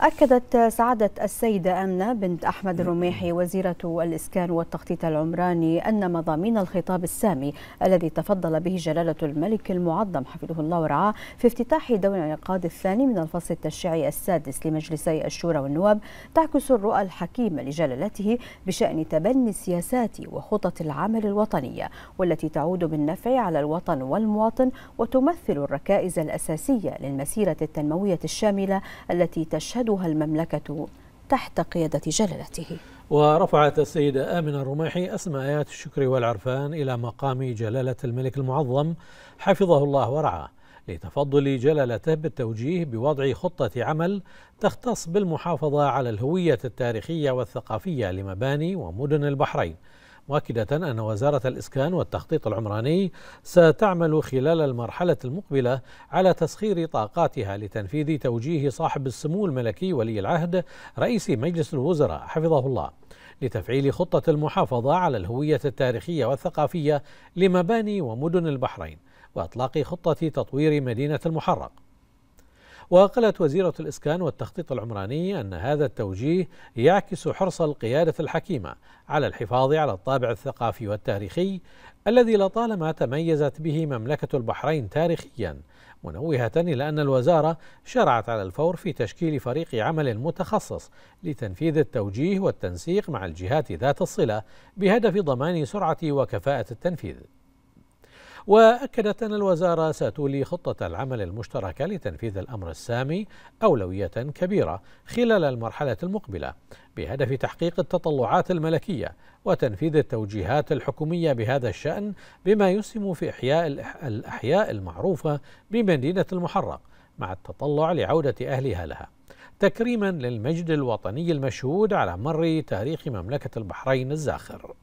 أكدت سعادة السيدة أمنة بنت أحمد الرميحي وزيرة الإسكان والتخطيط العمراني أن مضامين الخطاب السامي الذي تفضل به جلالة الملك المعظم حفظه الله ورعاه في افتتاح دور الانعقاد الثاني من الفصل التشريعي السادس لمجلسي الشورى والنواب تعكس الرؤى الحكيمة لجلالته بشأن تبني السياسات وخطط العمل الوطنية والتي تعود بالنفع على الوطن والمواطن وتمثل الركائز الأساسية للمسيرة التنموية الشاملة التي تشهد تشهدها المملكة تحت قيادة جلالته ورفعت السيدة آمنة الرميحي أسماء آيات الشكر والعرفان إلى مقام جلالة الملك المعظم حفظه الله ورعاه لتفضل جلالته بالتوجيه بوضع خطة عمل تختص بالمحافظة على الهوية التاريخية والثقافية لمباني ومدن البحرين مؤكدة أن وزارة الإسكان والتخطيط العمراني ستعمل خلال المرحلة المقبلة على تسخير طاقاتها لتنفيذ توجيه صاحب السمو الملكي ولي العهد رئيس مجلس الوزراء حفظه الله لتفعيل خطة المحافظة على الهوية التاريخية والثقافية لمباني ومدن البحرين وإطلاق خطة تطوير مدينة المحرق وقالت وزيرة الإسكان والتخطيط العمراني أن هذا التوجيه يعكس حرص القيادة الحكيمة على الحفاظ على الطابع الثقافي والتاريخي الذي لطالما تميزت به مملكة البحرين تاريخيا منوهة إلى أن الوزارة شرعت على الفور في تشكيل فريق عمل متخصص لتنفيذ التوجيه والتنسيق مع الجهات ذات الصلة بهدف ضمان سرعة وكفاءة التنفيذ وأكدت أن الوزارة ستولي خطة العمل المشتركة لتنفيذ الأمر السامي أولوية كبيرة خلال المرحلة المقبلة بهدف تحقيق التطلعات الملكية وتنفيذ التوجيهات الحكومية بهذا الشأن بما يسهم في إحياء الأحياء المعروفة بمدينة المحرق مع التطلع لعودة أهلها لها تكريما للمجد الوطني المشهود على مر تاريخ مملكة البحرين الزاخر